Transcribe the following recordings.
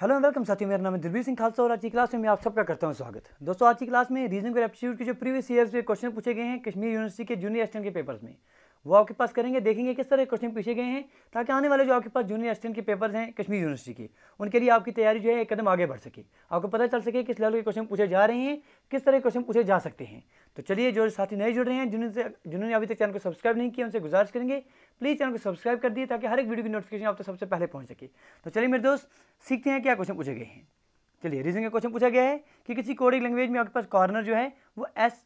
hello welcome साथियों मेरा नाम दिलवीर सिंह खालसा और आज की क्लास में मैं आप सबका करता हूं स्वागत दोस्तों आज की क्लास में रीजनिंग एप्टीट्यूड के जो प्रीवियस ईयर्स के क्वेश्चन पूछे गए हैं कश्मीर यूनिवर्सिटी के जूनियर असिस्टेंट के पेपर्स में वो आपके पास करेंगे देखेंगे किस तरह के क्वेश्चन पूछे गए हैं ताकि आने वाले जो आपके पास जूनियर असिस्टेंट के पेपर्स हैं कश्मीर यूनिवर्सिटी के उनके लिए आपकी तैयारी जो है एक कदम आगे बढ़ सके आपको पता चल सके किस लेवल के क्वेश्चन पूछे जा रहे हैं किस तरह के क्वेश्चन पूछे जा सकते हैं तो चलिए जो साथी नए जुड़ रहे हैं जिन्होंने जिन्होंने अभी तक चैनल को सब्सक्राइब नहीं किया उनसे गुजारिश करेंगे प्लीज़ चैनल को सब्सक्राइब कर दिए ताकि हर एक वीडियो की नोटिफिकेशन आप तक सबसे पहले पहुँच सके तो चलिए मेरे दोस्त सीखते हैं क्या क्वेश्चन पूछे गए हैं चलिए रीजन का क्वेश्चन पूछा गया है कि किसी कोडिंग लैंग्वेज में आपके पास कॉर्नर जो है वो S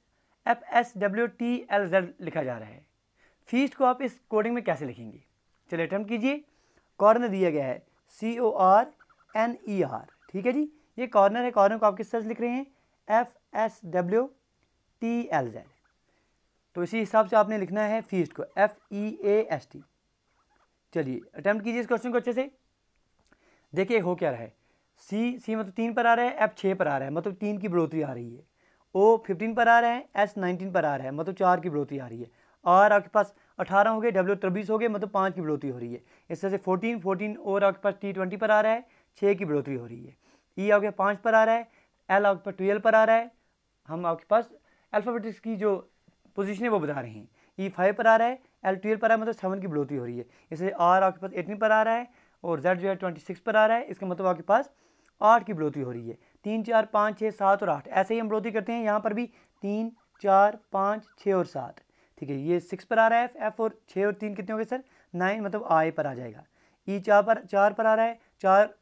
F S W T L Z लिखा जा रहा है फीस्ट को आप इस कोडिंग में कैसे लिखेंगे चलिए अटैम्प्ट कीजिए कॉर्नर दिया गया है C O R N E R ठीक है जी ये कॉर्नर है कॉर्नर को आप किस तरह से लिख रहे हैं F S W T L Z तो इसी हिसाब से आपने लिखना है फीस्ट को F E A S T चलिए अटैम्प्ट कीजिए इस क्वेश्चन को अच्छे से देखिए हो क्या रहा है सी सी मतलब तीन पर आ रहा है एफ छः पर आ रहा है मतलब तीन की बढ़ोतरी आ रही है ओ फिफ्टीन पर आ रहा है एस नाइनटीन पर आ रहा है मतलब चार की बढ़ोतरी आ रही है आर आपके पास अठारह हो गए डब्ल्यू तरबीस हो गए मतलब पाँच की बढ़ोतरी हो रही है इस तरह से फोर्टीन फोर्टीन और आपके पास टी ट्वेंटी पर आ रहा है छः की बढ़ोतरी हो रही है ई e आपके पाँच पर आ रहा है एल आपके पास ट्वेल्व पर आ रहा है हम आपके पास अल्फ़ाबेटिक्स की जो पोजिशन है वो बता रहे हैं ई e फाइव पर आ रहा है एल ट्वेल्व पर आ रहा है मतलब सेवन की बढ़ोतरी हो रही है इससे आर आपके पास एटीन पर आ रहा है और जेड जो है ट्वेंटी सिक्स पर आ रहा है इसका मतलब आपके पास आठ की बढ़ोतरी हो रही है तीन चार पाँच छः सात और आठ ऐसे ही हम बढ़ोतरी करते हैं यहाँ पर भी तीन चार पाँच छः और सात ठीक है ये सिक्स पर आ रहा है एफ एफ और छः और तीन कितने हो गए सर नाइन मतलब आई पर आ जाएगा ई e चार पर चार पर आ रहा है चार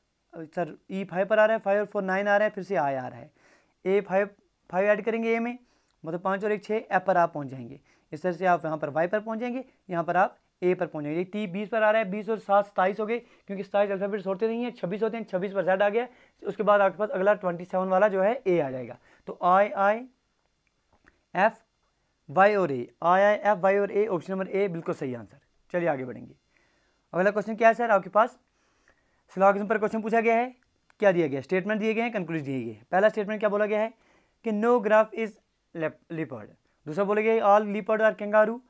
सर ई फाइव पर आ रहा है फाइव और फोर नाइन आ रहा है फिर से आई आ रहा है ए फाइव फाइव ऐड करेंगे ए में मतलब पाँच और एक छः एफ पर आप पहुँच जाएंगे इस तरह से आप यहाँ पर वाई पर पहुँच जाएंगे यहाँ पर आप ए पर पहुँच जाएंगे टी बीस पर आ रहा है बीस और सात सताईस हो गए क्योंकि सताईस अल्फाबेट्स होते नहीं है छब्बीस होते हैं छब्बीस पर जेड आ गया उसके बाद आपके पास अगला ट्वेंटी सेवन वाला जो है ए आ जाएगा तो आई आई एफ वाई और ए आई आई एफ वाई और ए ऑप्शन नंबर ए बिल्कुल सही आंसर चलिए आगे बढ़ेंगे अगला क्वेश्चन क्या है सर आपके पास स्लॉगिज्म पर क्वेश्चन पूछा गया है क्या दिया गया स्टेटमेंट दिए गए हैं कंक्लूज दिए गए पहला स्टेटमेंट क्या बोला गया है कि नो ग्राफ इज लिपर्ड दूसरा बोला गया all leopard are kangaroo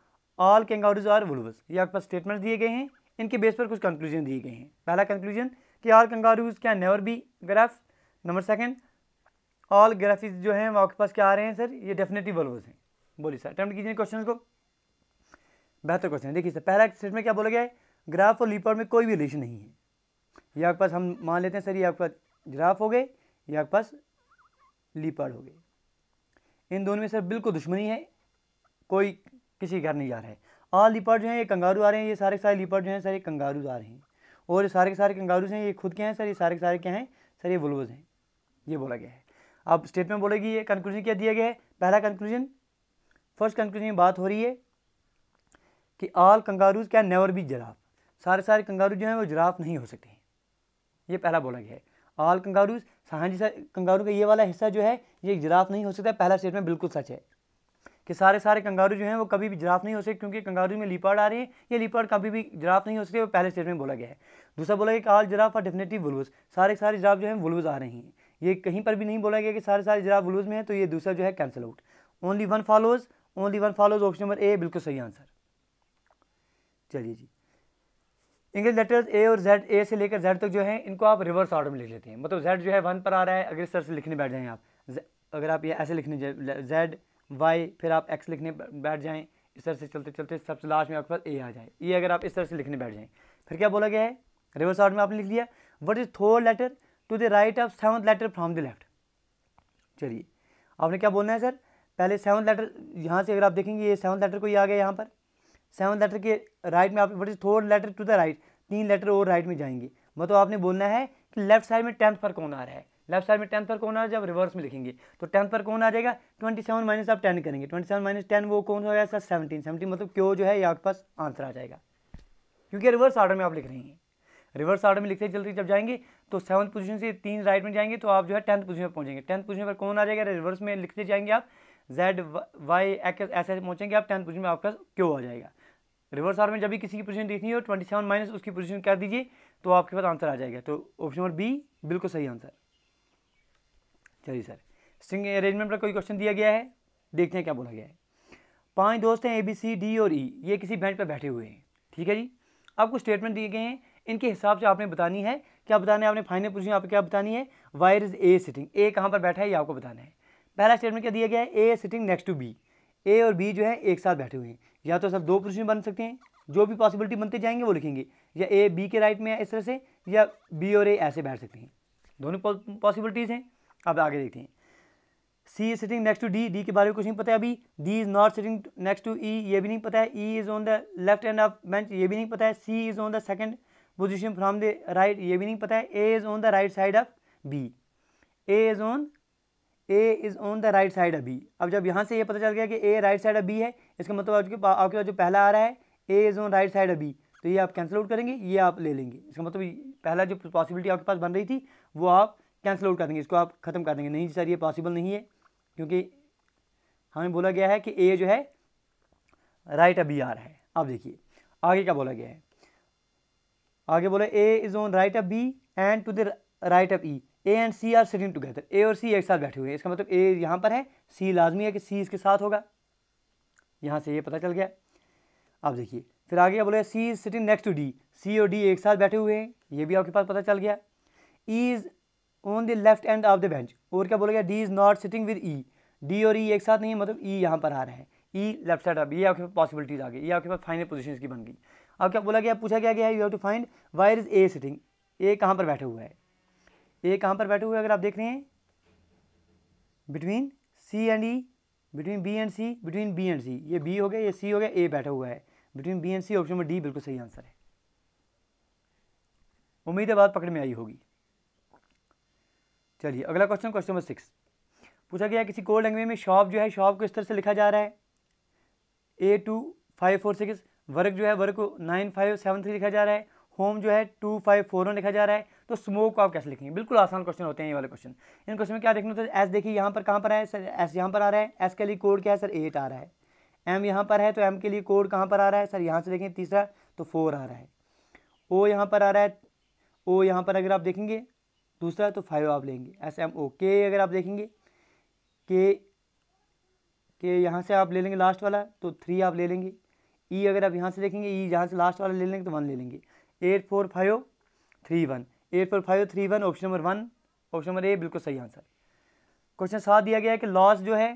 all kangaroos are wolves ये आपके पास स्टेटमेंट दिए गए हैं इनके बेस पर कुछ कंक्लूजन दिए गए हैं पहला कंक्लूजन कि all kangaroos can never be giraffe number second all giraffes जो हैं वो आपके पास क्या आ रहे हैं सर ये डेफिनेटली वल्वस हैं बोलिए सर अटैम्प्ट कीजिए क्वेश्चन को बेहतर क्वेश्चन है देखिए सर पहला सेट में क्या बोला गया है ग्राफ और लीपर्ड में कोई भी रिलेशन नहीं है ये आपके पास हम मान लेते हैं सर ये आपके पास ग्राफ हो गए ये आपके पास लीपर हो गए इन दोनों में सर बिल्कुल दुश्मनी है कोई किसी घर नहीं जा रहा है आल लीपर जो है ये कंगारू आ रहे हैं ये सारे सारे लीपर जो हैं सर ये कंगारू आ रहे हैं और ये सारे के सारे कंगारूज हैं ये खुद के हैं सर ये सारे के सारे क्या हैं सर ये वुल्वज हैं ये बोला गया है अब स्टेटमेंट बोलेगी ये कंक्लूजन क्या दिया गया है पहला कंक्लूजन फर्स्ट कंक्लूजन में बात हो रही है कि all kangaroos can never be giraffe सारे सारे कंगारू जो हैं वो जराफ नहीं हो सकते हैं ये पहला बोला गया है आल कंगारूज हाँ जी सर कंगारू का ये वाला हिस्सा जो है ये जराफ नहीं हो सकता पहला स्टेटमेंट बिल्कुल सच है कि सारे सारे कंगारू जो हैं वो कभी भी जराफ नहीं हो सकते क्योंकि कंगारू में लिपाड़ आ रहे हैं ये लिपाड़ कभी भी जराफ नहीं हो सकते वो पहले स्टेट में बोला गया है दूसरा बोला गया कि आल जराफ और डेफिनेटली वुल्वस सारे सारे जराफ जो हैं वुल्वस आ रही हैं ये कहीं पर भी नहीं बोला गया कि सारे सारे जराफ वुल्वस में है तो ये दूसरा जो है cancel out only one follows only one follows option number A बिल्कुल सही आंसर चलिए जी इंग्लिश लेटर्स ए और जेड ए से लेकर जेड तक जो है इनको आप रिवर्स ऑर्डर में लिख लेते हैं मतलब जेड जो है वन पर आ रहा है अगर इस तरह से लिखने बैठ जाएं आप अगर आप ये ऐसे लिखने जेड वाई फिर आप एक्स लिखने बैठ जाएँ इस तरह से चलते चलते सबसे लास्ट में आपके पास ए आ जाए ये अगर आप इस तरह से लिखने बैठ जाएँ फिर क्या बोला गया है रिवर्स ऑर्डर में आपने लिख लिया what is third letter to the right of seventh letter from the left चलिए आपने क्या बोलना है सर पहले सेवन लेटर यहाँ से अगर आप देखेंगे ये सेवन लेटर कोई आ गया यहाँ पर सेवन लेटर के राइट में आप what is third letter to the right तीन लेटर और राइट में जाएंगे मतलब आपने बोलना है कि लेफ्ट साइड में टेंथ पर कौन आ रहा है लेफ्ट साइड में टेंथ पर कौन आ रहा है जब रिवर्स में लिखेंगे तो टेंथ पर कौन आ जाएगा ट्वेंटी सेवन माइनस आप टेन करेंगे ट्वेंटी सेवन माइनस टेन वो कौन हो जाएगा सर सेवनटीन सेवनटीन मतलब क्यों जो है ये आपके पास आंसर आ जाएगा क्योंकि रिवर्स ऑर्डर में आप लिख रहे हैं रिवर्स ऑर्डर में लिखते जल्दी जब जाएंगे तो सेवन पोजिशन से तीन राइट में जाएंगे तो आप जो है टेंथ पोजिशन पर पहुंचेंगे टेंथ पोजिशन पर कौन आ जाएगा रिवर्स में लिखते जाएंगे आप जेड वाई एक्स ऐसे पहुँचेंगे आप टेंथ पोजिशन में आपका क्यों आ जाएगा रिवर्स आर में जब भी किसी की पोजिशन देखनी हो ट्वेंटी सेवन माइनस उसकी पोजिशन कर दीजिए तो आपके पास आंसर आ जाएगा तो ऑप्शन नंबर बी बिल्कुल सही आंसर चलिए सर स्ट्रिंग अरेंजमेंट पर कोई क्वेश्चन दिया गया है देखते हैं क्या बोला गया है पांच दोस्त हैं ए बी सी डी और ई e, ये किसी बेंच पर बैठे हुए हैं ठीक है जी आपको स्टेटमेंट दिए गए हैं इनके हिसाब से आपने बतानी है क्या बताना है आपने फाइनल पोजिशन आपको क्या बतानी है where is A sitting A कहाँ पर बैठा है ये आपको बताना है पहला स्टेटमेंट क्या दिया गया है A sitting next to B A और बी जो है एक साथ बैठे हुए हैं या तो सब दो पुरुष बन सकते हैं जो भी पॉसिबिलिटी बनते जाएंगे वो लिखेंगे या ए बी के राइट में है इस तरह से या बी और ए ऐसे बैठ सकते हैं दोनों पॉसिबिलिटीज़ हैं अब आगे देखते हैं C is sitting next to D D के बारे में कुछ नहीं पता है अभी D is not sitting next to E ये भी नहीं पता है E is on the left end of bench ये भी नहीं पता है C is on the second position from the right ये भी नहीं पता है A is on the right side of B A is on A is on the right side अभी अब जब यहाँ से ये पता चल गया कि ए राइट साइड अभी है इसका मतलब आपके आपके पास जो पहला आ रहा है A is on right side अभी तो ये आप कैंसिल आउट करेंगे ये आप ले लेंगे इसका मतलब पहला जो पॉसिबिलिटी आपके पास बन रही थी वो आप कैंसिल आउट कर देंगे इसको आप ख़त्म कर देंगे नहीं सर ये पॉसिबल नहीं है क्योंकि हमें बोला गया है कि ए जो है राइट अभी आ रहा है आप देखिए आगे क्या बोला गया है आगे बोला A is on right up B and to the right up E A and C are sitting together A और सी एक साथ बैठे हुए हैं इसका मतलब ए यहाँ पर है सी लाजमी है कि सी इसके साथ होगा यहाँ से ये पता चल गया अब देखिए फिर आगे बोले C is sitting next to D C और डी एक साथ बैठे हुए हैं ये भी आपके पास पता चल गया E is on the left end of the bench और क्या बोला गया D is not sitting with E D और ई e एक साथ नहीं मतलब ई e यहाँ पर आ रहा है ई लेफ्ट साइड ऑफ ये आपके पास पॉसिबिलिटीज़ आ गई ये आपके पास फाइनल पोजिशन की बन गई अब क्या बोला गया पूछा क्या गया you have to find where is A sitting A कहाँ पर बैठे हुआ है ए कहाँ पर बैठे हुए अगर आप देख रहे हैं between C and E between B and C between B and C ये बी हो गया ये सी हो गया ए बैठा हुआ है between B and C option number D बिल्कुल सही आंसर है उम्मीद है बात पकड़ में आई होगी चलिए अगला क्वेश्चन क्वेश्चन नंबर सिक्स पूछा गया किसी कोड लैंग्वेज में शॉप जो है शॉप को इस तरह से लिखा जा रहा है A two five four six work जो है वर्क को नाइन फाइव सेवन थ्री लिखा जा रहा है होम जो है टू फाइव फोर में लिखा जा रहा है तो स्मोक को आप कैसे लिखेंगे बिल्कुल आसान क्वेश्चन होते हैं ये वाले क्वेश्चन इन क्वेश्चन में क्या देखना होता है एस देखिए यहाँ पर कहाँ पर है सर एस यहाँ पर आ रहा है एस के लिए कोड क्या है सर एट आ रहा है एम यहाँ पर है तो एम के लिए कोड कहाँ पर आ रहा है सर यहाँ से देखें तीसरा तो फोर आ रहा है ओ यहाँ पर आ रहा है ओ यहाँ पर अगर आप देखेंगे दूसरा तो फाइव आप लेंगे एस एम ओ के अगर आप देखेंगे के के यहाँ से आप ले लेंगे लास्ट वाला तो थ्री आप ले लेंगे ई e अगर आप यहाँ से देखेंगे ई e यहाँ से लास्ट वाला ले लेंगे तो वन ले लेंगे eight four five three one eight four five three one option number one option number A बिल्कुल सही आंसर क्वेश्चन सात दिया गया है कि लॉस जो है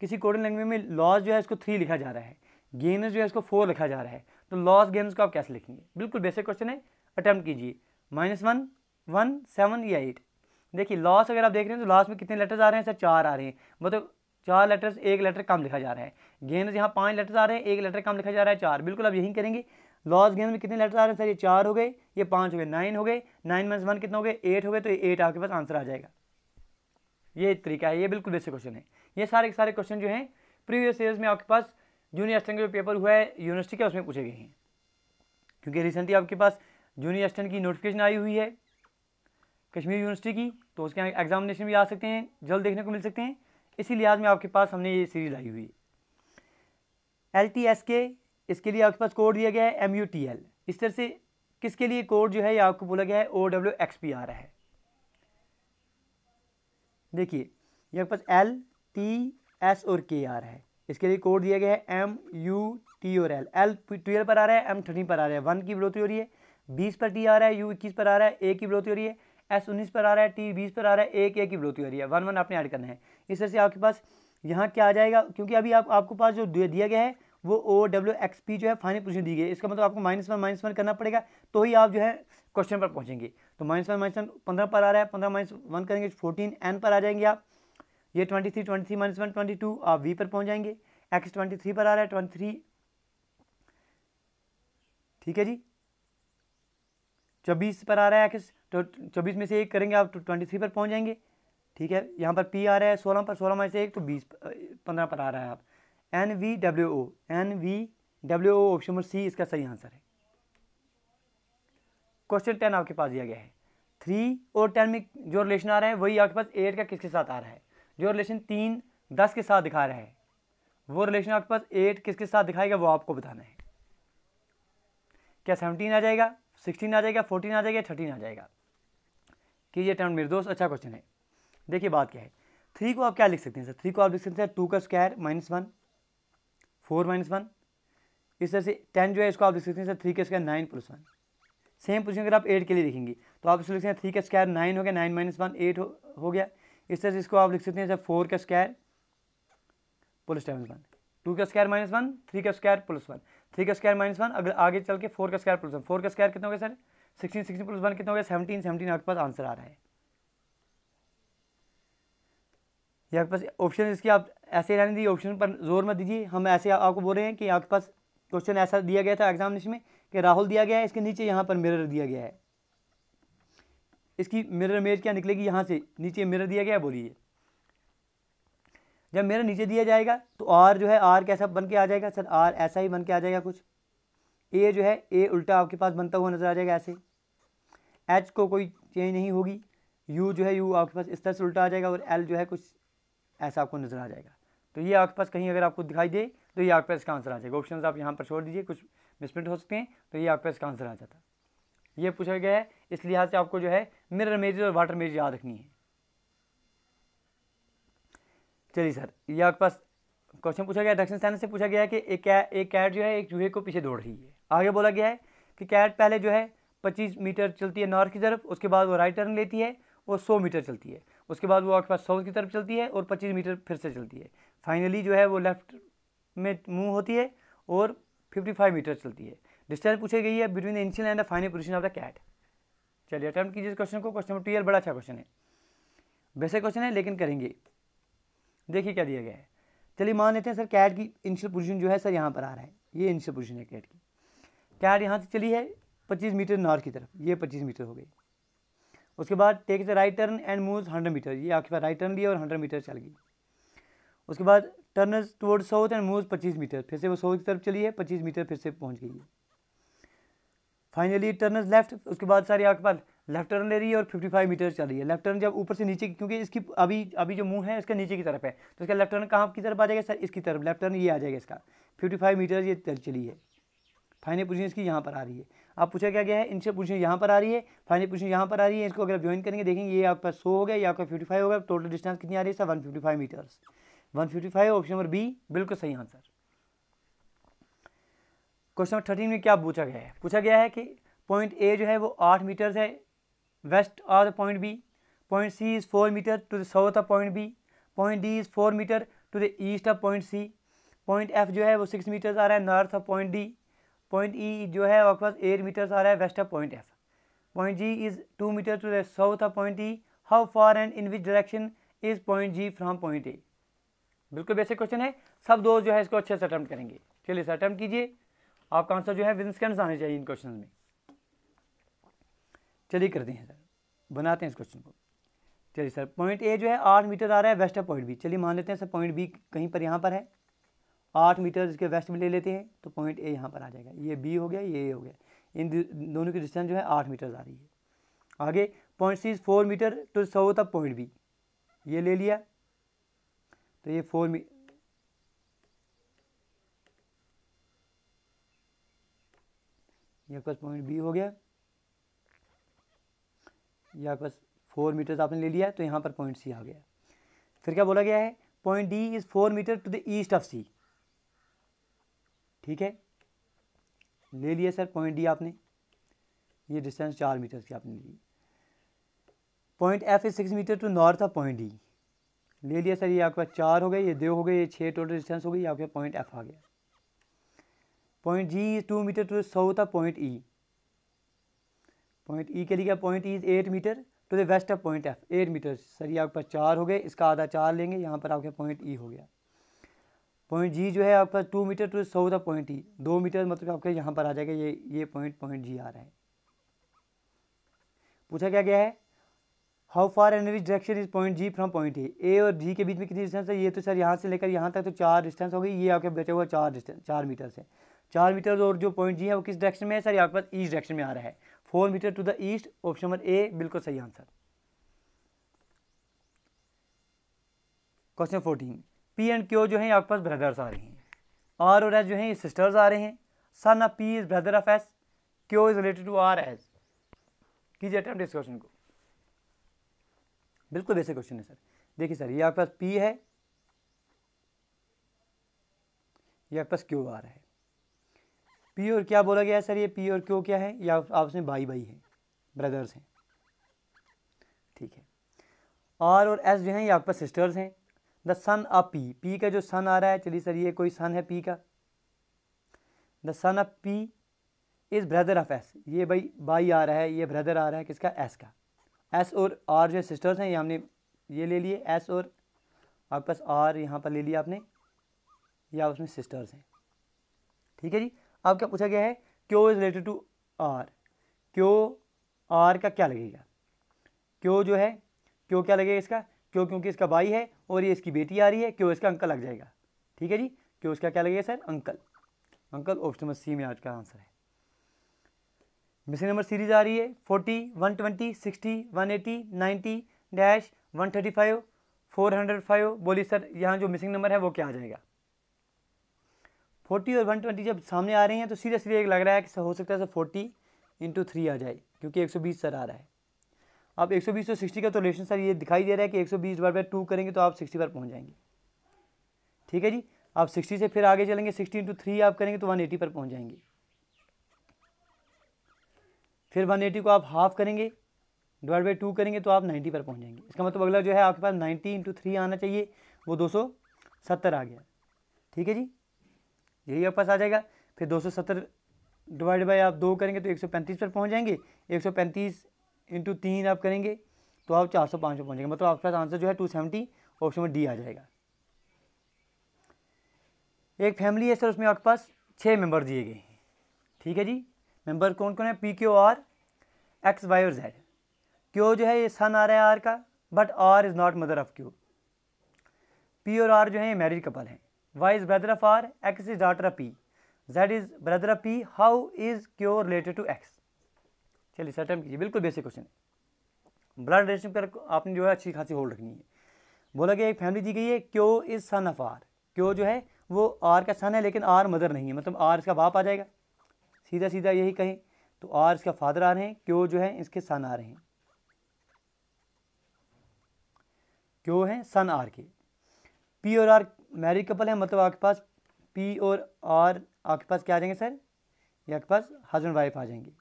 किसी कोडन लैंग्वेज में लॉस जो है इसको थ्री लिखा जा रहा है गेनर्स जो है इसको फोर लिखा जा रहा है तो लॉस गेनर्स को आप कैसे लिखेंगे बिल्कुल बेसिक क्वेश्चन है अटैम्प्ट कीजिए माइनस वन वन सेवन या एट देखिए लॉस अगर आप देख रहे हैं तो लॉस में कितने लेटर्स आ रहे हैं सर चार आ रहे हैं मतलब चार लेटर्स एक लेटर कम लिखा जा रहा है गेनर्स यहाँ पाँच लेटर्स आ रहे हैं एक लेटर कम लिखा जा रहा है चार बिल्कुल आप यही करेंगे लॉस गेंद में कितने लेटर आ रहे हैं सर ये चार हो गए ये पाँच हो गए नाइन हो गए नाइन माइनस वन कितना हो गए एट हो गए तो ये एट आपके पास आंसर आ जाएगा ये तरीका है ये बिल्कुल बेसिक क्वेश्चन है ये सारे सारे क्वेश्चन जो हैं प्रीवियस ईयर्स में आपके पास जूनियर स्टैंड का जो पेपर हुआ है यूनिवर्सिटी का उसमें पूछे गए हैं क्योंकि रिसेंटली आपके पास जूनियर स्टैंड की नोटिफिकेशन आई हुई है कश्मीर यूनिवर्सिटी की तो उसके यहाँ एग्जामिनेशन भी आ सकते हैं जल्द देखने को मिल सकते हैं इसी लिहाज में आपके पास हमने ये सीरीज आई हुई है एल टी एस के इसके लिए आपके पास कोड दिया गया है एम यू टी एल इस तरह से किसके लिए कोड जो है ये आपको बोला गया है O W X P R है देखिए ये आपके पास एल टी एस और के आर है इसके लिए कोड दिया गया है एम यू टी और एल एल ट्वेल्व पर आ रहा है एम थर्टीन पर आ रहा है वन की बढ़ोतरी हो रही है बीस पर टी आ रहा है यू इक्कीस पर आ रहा है ए की बढ़ोतरी हो रही है एस उन्नीस पर आ रहा है टी बीस पर आ रहा है ए के की बढ़ोतरी हो रही है वन वन आपने ऐड करना है इस तरह से आपके पास यहाँ क्या आ जाएगा क्योंकि अभी आप आपको पास जो दिया गया है वो ओ डब्ल्यू एक्स पी जो है फाइनल पोजिशन दी गई है इसका मतलब आपको माइनस वन माइनस वन करना पड़ेगा तो ही आप जो है क्वेश्चन पर पहुंचेंगे तो माइनस वन माइनस वन पंद्रह पर आ रहा है पंद्रह माइनस वन करेंगे फोर्टीन एन पर आ जाएंगे आप ये twenty three twenty three minus one twenty two आप वी पर पहुंच जाएंगे एक्स ट्वेंटी थ्री पर आ रहा है ट्वेंटी थ्री ठीक है जी चौबीस पर आ रहा है एक्स तो चौबीस में से एक करेंगे आप ट्वेंटी तो थ्री पर पहुँच जाएंगे ठीक है यहाँ पर पी आ रहा है सोलह पर सोलह माइनस से एक तो बीस पंद्रह पर आ रहा है आप N V W O N V W O option number C इसका सही आंसर है क्वेश्चन टेन आपके पास दिया गया है थ्री और टेन में जो रिलेशन आ रहा है वही आपके पास एट का किसके साथ आ रहा है जो रिलेशन तीन दस के साथ दिखा रहा है वो रिलेशन आपके पास एट किसके साथ दिखाएगा वो आपको बताना है क्या सेवनटीन आ जाएगा सिक्सटीन आ जाएगा फोर्टीन आ जाएगा थर्टीन आ जाएगा कीजिए ये टर्म मेरे दोस्त अच्छा क्वेश्चन है देखिए बात क्या है थ्री को आप क्या लिख सकते हैं सर थ्री को आप लिख सकते हैं टू का square minus one four minus one इस तरह से टेन जो है इसको आप लिख सकते हैं सर थ्री का square nine plus one same position अगर आप एट के लिए लिखेंगे तो आप इसको लिख सकते हैं थ्री का स्क्वायर नाइन हो गया नाइन माइनस वन एट हो गया इस तरह से इसको आप लिख सकते हैं सर फोर का square plus times one two का स्क्वायर माइनस वन थ्री का स्क्वायर प्लस वन थ्री का स्क्वायर माइनस वन अगर आगे चल के फोर का स्क्वायर प्लस वन फोर का स्क्वायर कितना हो गया sir sixteen sixteen plus one कितना हो गया सेवनटीन सेवनटीन आपके पास आंसर आ रहा है ये आपके पास ऑप्शन इसके आप ऐसे रहने दीजिए ऑप्शन पर जोर मत दीजिए हम ऐसे आपको बोल रहे हैं कि आपके पास क्वेश्चन ऐसा दिया गया था एग्जामिनेशन में कि राहुल दिया गया है इसके नीचे यहाँ पर मिरर दिया गया है इसकी मिरर इमेज क्या निकलेगी यहाँ से नीचे मिरर दिया गया है बोलिए जब मेरा नीचे दिया जाएगा तो आर जो है आर कैसा बन के आ जाएगा सर आर ऐसा ही बन के आ जाएगा कुछ ए जो है ए उल्टा आपके पास बनता हुआ नज़र आ जाएगा ऐसे एच को कोई चेंज नहीं होगी यू जो है यू आपके पास इस तरह से उल्टा आ जाएगा और एल जो है कुछ ऐसा आपको नज़र आ जाएगा तो ये आपके पास कहीं अगर आपको दिखाई दे तो ये आपके पास इसका आंसर आ जाएगा ऑप्शन आप यहाँ पर छोड़ दीजिए कुछ मिसप्रिंट हो सकते हैं तो ये आपके पास इसका आंसर आ जाता ये पूछा गया है इस लिहाज से आपको जो है मिरर मेज और वाटर मेज याद रखनी है चलिए सर ये आपके पास क्वेश्चन पूछा गया दक्षिण सैन से पूछा गया है कि एक कै, एक कैट जो है एक चूहे को पीछे दौड़ रही है आगे बोला गया है कि कैट पहले जो है पच्चीस मीटर चलती है नॉर्थ की तरफ उसके बाद वो राइट टर्न लेती है वो सौ मीटर चलती है उसके बाद वो आपके पास साउथ की तरफ चलती है और पच्चीस मीटर फिर से चलती है फाइनली जो है वो लेफ्ट में मूव होती है और फिफ्टी फाइव मीटर चलती है डिस्टेंस पूछी गई है between the initial and the final position of the cat चलिए अटैम्प्ट कीजिए इस क्वेश्चन को क्वेश्चन नंबर ट्वेल्व बड़ा अच्छा क्वेश्चन है वैसे क्वेश्चन है लेकिन करेंगे देखिए क्या दिया गया है चलिए मान लेते हैं सर कैट की इनिशियल पोजिशन जो है सर यहाँ पर आ रहा है ये इनिशियल पोजिशन है कैट की कैट यहाँ से चली है पच्चीस मीटर नॉर्थ की तरफ ये पच्चीस मीटर हो गई उसके बाद take the right turn and move hundred metre ये आपके पास राइट टर्न लिया और हंड्रेड मीटर चल गई उसके बाद turn toward south and move पच्चीस मीटर फिर से वो साउथ की तरफ चली है पच्चीस मीटर फिर से पहुँच गई है फाइनली टर्न लेफ्ट उसके बाद सारी आपके पास लेफ्ट टर्न ले रही है और 55 मीटर चल रही है लेफ्ट टर्न जब ऊपर से नीचे क्योंकि इसकी अभी अभी जो मुंह है इसका नीचे की तरफ है तो इसका लेफ्ट टर्न कहाँ की तरफ आ जाएगा सर इसकी तरफ लेफ्ट टर्न ये आ जाएगा इसका 55 मीटर ये चल चली है फाइनल पोजीशन इसकी यहाँ पर आ रही है आप पूछा क्या गया है इनसे पूछें यहाँ पर आ रही है फाइनल पूछें यहाँ पर आ रही है इसको अगर आप ज्वाइन करेंगे देखेंगे ये आपका सो हो गया या आपका फिफ्टी फाइव होगा टोटल डिस्टेंस कितनी आ रही है sir one fifty five metres one fifty five option number B बिल्कुल सही आंसर क्वेश्चन नंबर थर्टीन में क्या पूछा गया है पूछा गया है कि पॉइंट ए जो है वो आठ मीटर्स है west of the point B point C is four metre to the south of point B point D is four metre to the east of point C point F जो है वो six metres आ रहा है north of point D point E e जो है आपके पास eight metres आ रहा है west of point F point G is two metre to the south of point E how far and in which direction is point G from point A बिल्कुल basic question है सब दोस्त जो है इसको अच्छे से अटैम्प्ट करेंगे चलिए सर अटैम्प्ट कीजिए आपका आंसर जो है विदिन सेकेंड्स आने चाहिए इन क्वेश्चन में चलिए करते हैं सर बनाते हैं इस क्वेश्चन को चलिए सर पॉइंट ए जो है आठ मीटर आ रहा है वेस्ट ऑफ पॉइंट बी चलिए मान लेते हैं सर पॉइंट बी कहीं पर यहाँ पर है आठ मीटर इसके वेस्ट में ले लेते हैं तो पॉइंट ए यहाँ पर आ जाएगा ये बी हो गया ये ए हो गया इन दोनों की डिस्टेंस जो है आठ मीटर आ रही है आगे point C four metre to south of point B ये ले लिया तो ये फोर मी ये आपका पॉइंट बी हो गया ये आपका फोर मीटर आपने ले लिया तो यहाँ पर पॉइंट सी आ गया फिर क्या बोला गया है point D is four metre to the east of C ठीक है ले लिया सर पॉइंट डी आपने ये डिस्टेंस चार मीटर की आपने ली point F is six metre to north of point D ले लिया सर ये आपका चार हो गए ये दो हो गए ये छः टोटल डिस्टेंस हो गई आपका पॉइंट एफ आ गया point G two metre to south of point E point E के लिए point E is eight metre to the west of point F eight metre sir ये आपके पास चार हो गए इसका आधा चार लेंगे यहाँ पर आपके पॉइंट ई e हो गया पॉइंट जी जो है आपका टू मीटर टू सौ था पॉइंट ई दो मीटर मतलब आपके यहाँ पर आ जाएगा ये ये पॉइंट पॉइंट जी आ रहा है पूछा क्या गया है how far and which direction is point G from point A A और जी के बीच में कितनी डिस्टेंस है ये तो सर यहाँ से लेकर यहाँ तक तो चार डिस्टेंस हो गई ये आपके बचा हुआ चार डिस्टेंस चार मीटर से चार मीटर और जो पॉइंट जी है वो किस डायरेक्शन में है सर आपके पास ईस्ट डायरेक्शन में आ रहा है four metre to the east option number A बिल्कुल सही answer question fourteen P and Q जो है आपके पास ब्रदर्स आ रहे हैं आर और एस जो है ये सिस्टर्स आ रहे हैं son of P is brother of S Q is related to R S कीजिए अटैम्प्ट इस क्वेश्चन को बिल्कुल बेसिक क्वेश्चन है सर देखिए सर ये आपके पास पी है ये आपके पास क्यू आ रहा है पी और क्या बोला गया है सर ये पी और क्यू क्या है ये आपस में भाई भाई हैं ब्रदर्स हैं ठीक है आर और एस जो हैं ये आपके पास सिस्टर्स हैं the son of P P का जो सन आ रहा है चलिए सर ये कोई सन है पी का the son of P is brother of S ये भाई भाई आ रहा है ये ब्रदर आ रहा है किसका एस का एस और आर जो सिस्टर्स हैं ये हमने ये ले लिए एस और आपके पास आर यहाँ पर ले लिया आपने या उसमें सिस्टर्स हैं ठीक है जी अब क्या पूछा गया है Q is related to R Q R का क्या लगेगा क्यों जो है क्यों क्या लगेगा इसका क्यों क्योंकि इसका भाई है और ये इसकी बेटी आ रही है क्यों इसका अंकल लग जाएगा ठीक है जी क्यों इसका क्या लगेगा sir uncle uncle option number C में आज का आंसर है मिशन नंबर सीरीज आ रही है forty one twenty sixty one eighty ninety dash one thirty five four hundred five बोली सर यहाँ जो मिसिंग नंबर है वो क्या आ जाएगा फोर्टी और वन ट्वेंटी जब सामने आ रहे हैं तो सीधा सीधे एक लग रहा है कि हो सकता है सर फोर्टी इंटू थ्री आ जाए क्योंकि एक सौ बीस सर आ रहा है आप 120 सौ बीस और सिक्सटी का तो रिलेशन सर ये दिखाई दे रहा है कि 120 सौ बीस डिवाइड बाई टू करेंगे तो आप 60 पर पहुंच जाएंगे ठीक है जी आप 60 से फिर आगे चलेंगे 60 इंटू थ्री आप करेंगे तो 180 पर पहुंच जाएंगे फिर 180 को आप हाफ करेंगे डिवाइड बाई टू करेंगे तो आप 90 पर पहुंच जाएंगे इसका मतलब अगला जो है आपके पास नाइन्टी इंटू थ्री आना चाहिए वो दो आ गया ठीक है जी यही आपके पास आ जाएगा फिर 270 डिवाइड बाई आप दो करेंगे तो एक पर पहुँच जाएंगे एक इंटू तीन आप करेंगे तो आप चार सौ पाँच सौ पहुँचेंगे मतलब आपके पास आंसर जो है टू सेवेंटी ऑप्शन में डी आ जाएगा एक फैमिली है सर उसमें आपके पास छः मेंबर दिए गए हैं ठीक है जी मेंबर कौन कौन है P Q R X Y और जेड क्यू जो है ये सन आ रहा है आर का but R is not mother of Q P और आर जो है ये मैरिड कपल हैं Y is brother of R X is daughter of P Z is brother of P how is Q related to X चलिए sir कीजिए बिल्कुल basic question है blood relation पर आपने जो है अच्छी खासी होल्ड रखनी है बोला गया एक फैमिली दी गई है क्यो इज सन ऑफ आर क्यों जो है वो आर का सन है लेकिन आर मदर नहीं है मतलब आर इसका बाप आ जाएगा सीधा सीधा यही कहें तो आर इसका फादर आ रहे हैं क्यों जो है इसके सन आ रहे हैं क्यों हैं सन आर के पी और आर मैरिड कपल है मतलब आपके पास पी और आर आपके पास क्या आ जाएंगे सर या आपके पास हजबैंड वाइफ आ जाएंगे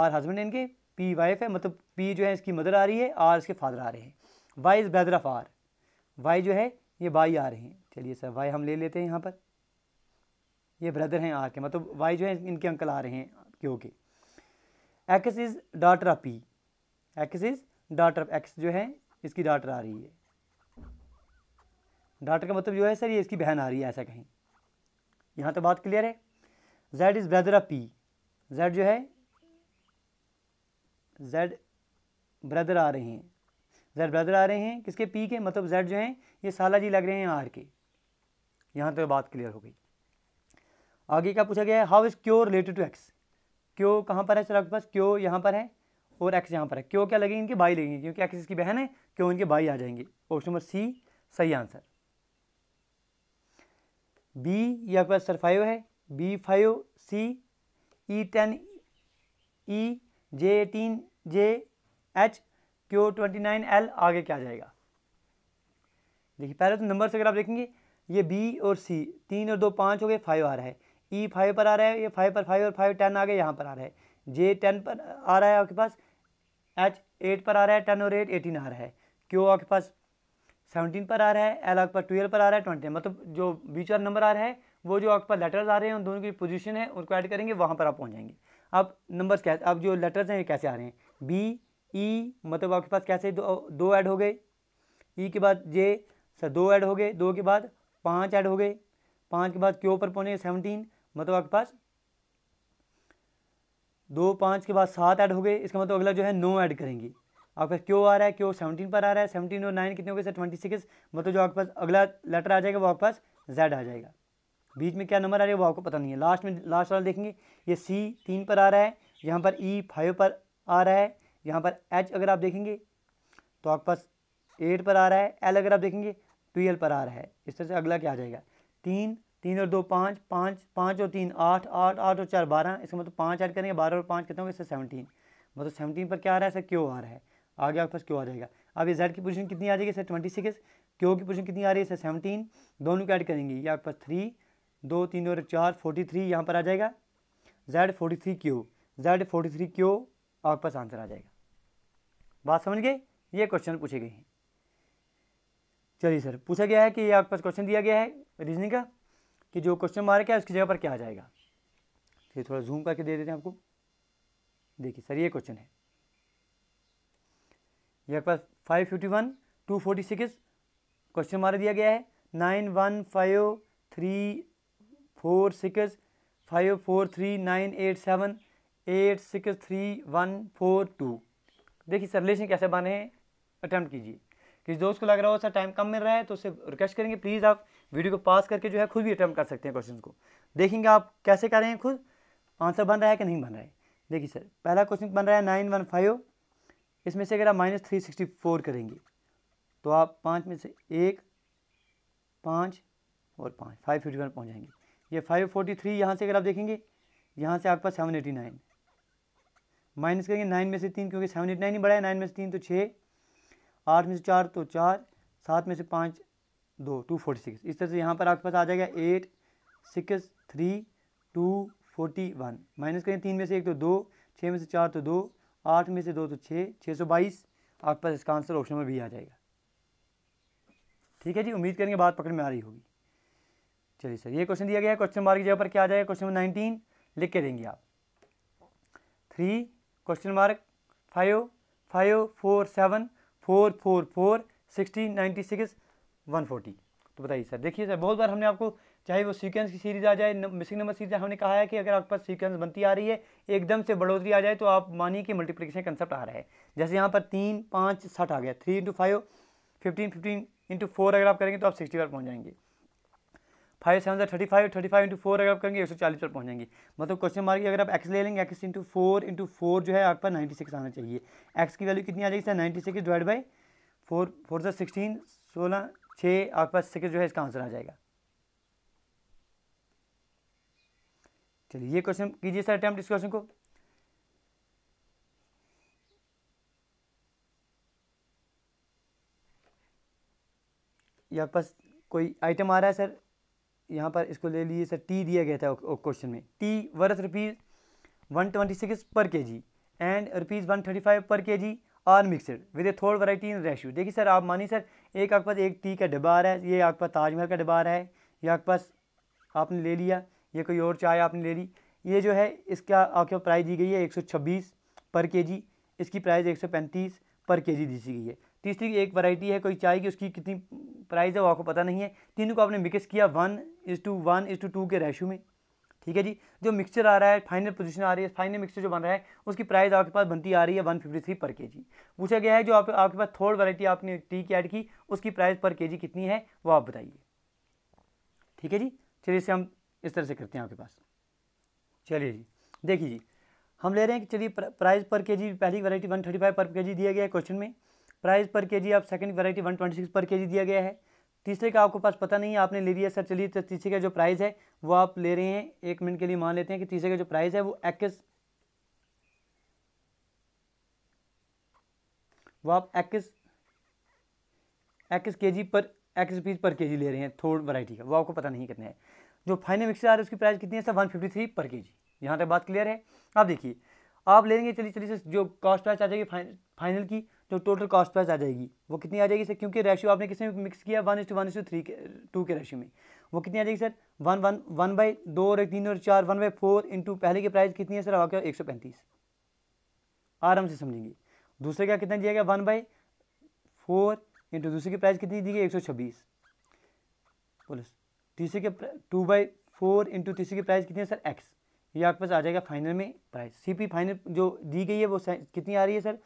आर हस्बैंड इनके पी वाइफ है मतलब पी जो है इसकी मदर आ रही है आर इसके फादर आ रहे हैं Y is brother of R Y जो है ये बाई आ रहे हैं चलिए सर वाई हम ले लेते हैं यहाँ पर ये ब्रदर हैं आर के मतलब वाई जो है इनके अंकल आ रहे हैं क्यों के X is daughter of P X is daughter X जो है इसकी डाटर आ रही है डाटर का मतलब जो है सर ये इसकी बहन आ रही है ऐसा कहें यहाँ तो बात क्लियर है Z is brother of P Z जो है जेड ब्रदर आ रहे हैं जेड ब्रदर आ रहे हैं किसके पी के मतलब जेड जो हैं ये साला जी लग रहे हैं आर के यहाँ तो बात क्लियर हो गई आगे क्या पूछा गया है how is Q related to X Q कहाँ पर है सर आपके पास क्यों यहाँ पर है और एक्स यहाँ पर है क्यों क्या लगेंगे इनके भाई लगेंगे क्योंकि एक्स इसकी बहन है क्यों इनके भाई आ जाएंगे ऑप्शन नंबर सी सही आंसर बी ये आपके पास सर फाइव है B five C E ten E J eighteen J H Q twenty nine L आगे क्या जाएगा देखिए पहले तो नंबर से अगर आप देखेंगे ये बी और सी तीन और दो पाँच हो गए फाइव आ रहा है ई e फाइव पर आ रहा है ये फाइव पर फाइव और फाइव टेन आ गए यहाँ पर आ रहा है जे टेन पर आ रहा है आपके पास एच एट पर आ रहा है टेन और एट एटीन आ रहा है क्यू आपके पास सेवनटीन पर आ रहा है एल आपके पास ट्वेल्व पर आ रहा है ट्वेंटी मतलब जो बीच वाला नंबर आ रहा है वो जो आपके पास लेटर्स आ रहे हैं उन दोनों की पोजीशन है उनको ऐड करेंगे वहाँ पर आप पहुँच जाएंगे अब नंबर्स कैसे अब जो लेटर्स हैं ये कैसे आ रहे हैं बी ई e, मतलब आपके पास कैसे दो दो ऐड हो गए ई e के बाद जे सर दो ऐड हो गए दो के बाद पाँच ऐड हो गए पाँच के बाद क्यों पर पौने सेवनटीन मतलब आपके पास दो पाँच के बाद सात ऐड हो गए इसका मतलब अगला जो है नौ ऐड करेंगे आपका क्यों आ रहा है क्यों सेवनटीन पर आ रहा है सेवनटीन और नाइन कितने हो गए सर ट्वेंटी सिक्स मतलब जो आपके पास अगला लेटर आ जाएगा वो आपके पास जेड आ जाएगा बीच में क्या नंबर आ रहा है वो आपको पता नहीं है लास्ट में लास्ट वाला देखेंगे ये सी तीन पर आ रहा है यहाँ पर ई e फाइव पर आ रहा है यहाँ पर एच अगर आप देखेंगे तो आपके पास एट पर आ रहा है एल अगर आप देखेंगे ट्वेल्व पर आ रहा है इस तरह से अगला क्या आ जाएगा तीन तीन और दो पाँच पाँच पाँच और तीन आठ आठ आठ और चार बारह इसका मतलब पाँच ऐड करेंगे बारह और पाँच कितना होगा इससे सेवनटीन मतलब सेवनटीन पर क्या आ रहा है सर क्यों आ रहा है आगे आपके पास क्यों आ जाएगा अब ये जेड की पोजीशन कितनी आ जाएगी सर ट्वेंटी सिक्स क्यों की पोजीशन कितनी आ रही है सर सेवनटीन दोनों को ऐड करेंगे ये आपके पास थ्री दो तीन और चार फोर्टी थ्री यहाँ पर आ जाएगा Z forty three Q Z forty three Q आपके पास आंसर आ जाएगा बात समझ गए ये क्वेश्चन पूछे गए हैं चलिए सर पूछा गया है कि ये आपके पास क्वेश्चन दिया गया है रीजनिंग का कि जो क्वेश्चन मार्क है उसकी जगह पर क्या आ जाएगा ये थोड़ा जूम करके दे देते हैं आपको देखिए सर ये क्वेश्चन है ये आपके पास five fifty one two forty six question mark दिया गया है nine one five three four six five four three nine eight seven eight six three one four two देखिए सर रिलेशन कैसे बने हैं अटैम्प्ट कीजिए किसी दोस्त को लग रहा हो सर टाइम कम मिल रहा है तो उससे रिक्वेस्ट करेंगे प्लीज़ आप वीडियो को पास करके जो है खुद भी अटैम्प्ट कर सकते हैं क्वेश्चन को देखेंगे आप कैसे कर रहे हैं खुद आंसर बन रहा है कि नहीं बन रहा है देखिए सर पहला क्वेश्चन बन रहा है नाइन वन फाइव इसमें से अगर आप माइनस थ्री सिक्सटी फोर करेंगे तो आप पाँच में से एक पाँच और पाँच फाइव फिफ्टी वन पहुँच जाएंगे ये फाइव फोर्टी थ्री यहाँ से अगर आप देखेंगे यहाँ से पास सेवन एटी नाइन माइनस करेंगे नाइन में से तीन क्योंकि सेवन एटी नाइन ही बढ़ा है नाइन में से तीन तो छः आठ में से चार तो चार सात में से पाँच दो टू फोर्टी सिक्स इस तरह से यहाँ पर आपके पास आ जाएगा eight six three two forty one minus करेंगे तीन में से एक तो दो छः में से चार तो दो आठ में से दो तो छः छः सौ बाईस आपके पास इसका आंसर ऑप्शन में भी आ जाएगा ठीक है जी उम्मीद करेंगे बात पकड़ में आ रही होगी चलिए सर ये क्वेश्चन दिया गया है क्वेश्चन मार्क की जगह पर क्या आ जाएगा क्वेश्चन नाइनटीन लिख के देंगे आप three question mark five five four seven four four four sixteen ninety six one forty तो बताइए सर देखिए सर बहुत बार हमने आपको चाहे वो सीक्वेंस की सीरीज आ जाए मिसिंग नंबर सीरीज हमने कहा है कि अगर आपके पास सीक्वेंस बनती आ रही है एकदम से बढ़ोतरी आ जाए तो आप मानिए कि मल्टीप्लीकेशन कंसेप्ट आ रहा है जैसे यहाँ पर तीन पाँच साठ आ गया three into five fifteen fifteen into four अगर आप करेंगे तो आप सिक्सटी पर पहुँच जाएंगे फाइव सेवन से thirty five thirty five into four अगर आप करेंगे एक सौ चालीस पर पहुंच जाएंगे मतलब क्वेश्चन मार्क अगर आप एक्स ले लेंगे X into four into four जो है आपका नाइन्टी सिक्स आना चाहिए एक्स की वैल्यू कितनी आ जाएगी sir ninety six divide by four four से सिक्सटीन सोलह छः आपके पास सिक्स जो है इसका आंसर आ जाएगा चलिए ये क्वेश्चन कीजिए सर अटैम्प्ट इस क्वेश्चन को या पास कोई आइटम आ रहा है सर यहाँ पर इसको ले लीजिए सर टी दिया गया था क्वेश्चन में tea worth rupees one twenty six पर K G and rupees one thirty five पर K G are mixed with a थोड़ वराइटी इन रेशियो देखिए सर आप मानिए सर एक आपके पास एक टी का डब्बा आ रहा है ये आपके पास ताजमहल का डब्बा आ रहा है ये आपके पास आपने ले लिया ये कोई और चाय आपने ले ली ये जो है इसका आपके पास प्राइस दी गई है एक सौ छब्बीस पर के जी इसकी प्राइस एक सौ पैंतीस पर के जी दी गई है तीसरी एक वैरायटी है कोई चाय की उसकी कितनी प्राइस है वो आपको पता नहीं है तीनों को आपने मिक्स किया one is two one is two two के रेशो में ठीक है जी जो मिक्सचर आ रहा है फाइनल पोजीशन आ रही है फाइनल मिक्सचर जो बन रहा है उसकी प्राइस आपके पास बनती आ रही है वन फिफ्टी थ्री पर के जी पूछा गया है जो आप, आपके पास थर्ड वैरायटी आपने टी की ऐड की उसकी प्राइस पर के जी कितनी है वो आप बताइए ठीक है जी चलिए इसे हम इस तरह से करते हैं आपके पास चलिए जी देखिए जी हम ले रहे हैं कि चलिए प्राइस पर के जी पहली वैरायटी वन थर्टी फाइव पर के जी दिया गया है क्वेश्चन में प्राइस पर के जी आप सेकंड वैरायटी 126 पर के जी दिया गया है तीसरे का आपको पास पता नहीं है आपने ले लिया सर चलिए तो तीसरे का जो प्राइस है वो आप ले रहे हैं एक मिनट के लिए मान लेते हैं कि तीसरे का जो प्राइस है वो इक्कीस वो आप इक्कीस इक्कीस के जी पर इक्कीस रुपीज़ पर के जी ले रहे हैं थोड़ वैरायटी का वो आपको पता नहीं कितना है जो फाइनल मिक्सर आ रहा है उसकी प्राइस कितनी है सर वन फिफ्टी थ्री पर के जी यहाँ तक बात क्लियर है आप देखिए आप ले लेंगे चलिए चलिए सर जो कॉस्ट प्राइस आ जाएगी फाइनल की तो टोटल कॉस्ट प्राइस आ जाएगी वो कितनी आ जाएगी सर क्योंकि रेशियो आपने किसने मिक्स किया one is one two three के टू के रेशियो में वो कितनी आ जाएगी sir one one one by दो और एक तीन और चार वन बाई फोर इंटू पहले की प्राइस कितनी है सर आपके एक सौ पैंतीस आराम से समझेंगे दूसरे का कितना दिया गया वन बाई फोर इंटू दूसरे की प्राइस कितनी दी गई एक सौ छब्बीस बोलो तीसरे के टू बाई फोर इंटू तीसरे की प्राइस कितनी है सर एक्स ये आपके पास आ जाएगा फाइनल में प्राइस पी फाइनल जो दी गई है वो कितनी आ रही है सर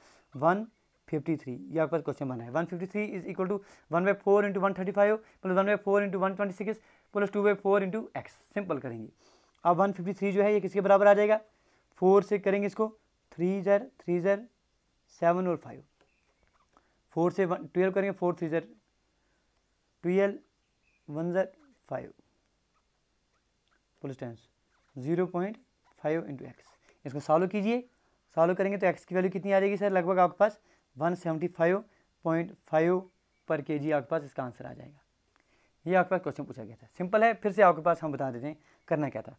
वन फिफ्टी थ्री ये पास क्वेश्चन बना है one fifty three is equal to one by four into one thirty five plus one by four into one twenty six plus two by four into X simple करेंगे अब one fifty three जो है ये किसके बराबर आ जाएगा four से करेंगे इसको थ्री ज़र थ्री ज़र सेवन और फाइव फोर से वन ट्वेल्व करेंगे फोर थ्री ज़र ट्वेल्व वन ज़र five plus tens zero point five into X इसको सॉल्व कीजिए सॉल्व करेंगे तो एक्स की वैल्यू कितनी आ जाएगी सर लगभग आपके पास one seventy five point five पर के जी आपके पास इसका आंसर आ जाएगा ये आपके पास क्वेश्चन पूछा गया था सिंपल है फिर से आपके पास हम बता देते हैं करना क्या था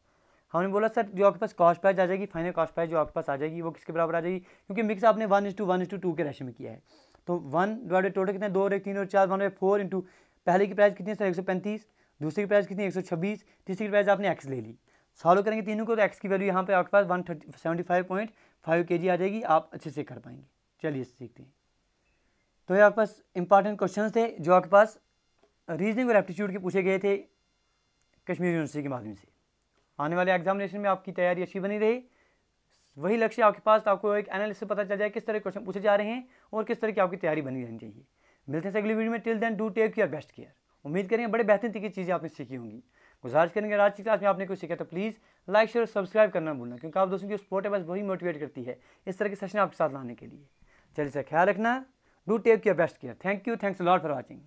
हमने बोला सर जो आपके पास कॉस्ट प्राइस आ जाएगी फाइनल कॉस्ट प्राइस जो आपके पास आ जाएगी वो किसके बराबर आ जाएगी क्योंकि मिक्स आपने one is two one is two two के रेशो में किया है तो वन डिवाइडेड टोटल कितने दो और तीन और चार वन फोर इंटू पहले की प्राइस कितनी है सर एक सौ पैंतीस दूसरी की प्राइस कितनी है एक सौ छब्बीस तीसरी की प्राइस आपने एक्स ले ली सॉल्व करेंगे तीनों को तो एक्स की वैल्यू यहाँ पे आपके पास one thirty seventy five point five K G आ जाएगी आप अच्छे से कर पाएंगे चलिए सीखते हैं तो ये आपके पास इंपॉर्टेंट क्वेश्चंस थे जो आपके पास रीजनिंग और एप्टीट्यूड के पूछे गए थे कश्मीर यूनिवर्सिटी के माध्यम से आने वाले एग्जामिनेशन में आपकी तैयारी अच्छी बनी रही वही लक्ष्य आपके पास तो आपको एक एनालिसिस से पता चल जाए किस तरह के क्वेश्चन पूछे जा रहे हैं और किस तरह की आपकी तैयारी बनी रहनी चाहिए मिलते हैं अगली वीडियो में till then do take your best care उम्मीद करेंगे बड़े बेहतरीन तरीके की चीज़ें आपने सीखी होंगी गुजारिश करेंगे आज की क्लास में आपने कुछ सीखा तो प्लीज़ लाइक शेयर और सब्सक्राइब करना भूलना क्योंकि आप दोस्तों की सपोर्ट है बस वही मोटिवेट करती है इस तरह के सेशन आपके साथ लाने के लिए चलिए सर ख्याल रखना do take your best care thank you thanks lord for watching